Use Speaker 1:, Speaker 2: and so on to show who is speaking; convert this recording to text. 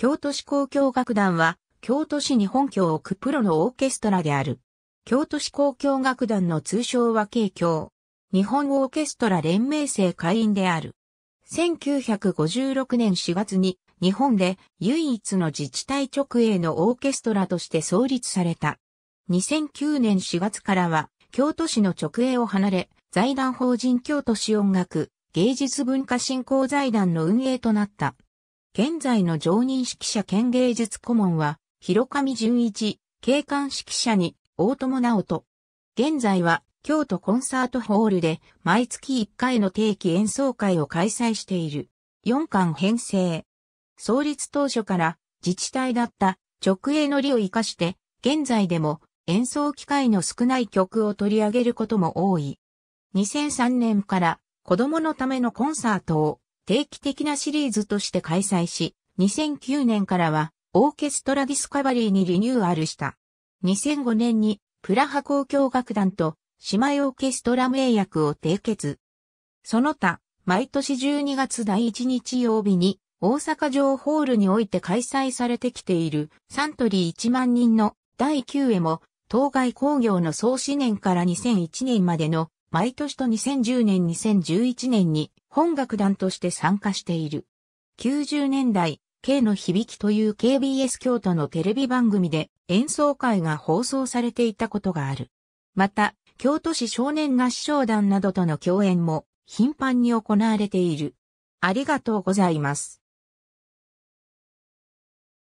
Speaker 1: 京都市交響楽団は、京都市に本拠を置くプロのオーケストラ
Speaker 2: である。京都市交響楽団の通称は京京。日本オーケストラ連盟制会員である。1956年4月に日本で唯一の自治体直営のオーケストラとして創立された。2009年4月からは京都市の直営を離れ、財団法人京都市音楽芸術文化振興財団の運営となった。現在の常任指揮者兼芸術顧問は、広上淳一、警官指揮者に、大友直人。現在は、京都コンサートホールで、毎月1回の定期演奏会を開催している。4巻編成。創立当初から、自治体だった、直営の利を活かして、現在でも、演奏機会の少ない曲を取り上げることも多い。2003年から、子供のためのコンサートを、定期的なシリーズとして開催し、2009年からはオーケストラディスカバリーにリニューアルした。2005年にプラハ交響楽団と姉妹オーケストラ名役を締結。その他、毎年12月第1日曜日に大阪城ホールにおいて開催されてきているサントリー1万人の第9へも当該工業の創始年から2001年までの毎年と2010年2011年に本楽団として参加している。90年代、K の響きという KBS 京都のテレビ番組で演奏会が放送されていたことがある。また、京都市少年合唱団などとの共演も
Speaker 1: 頻繁に行われている。ありがとうございます。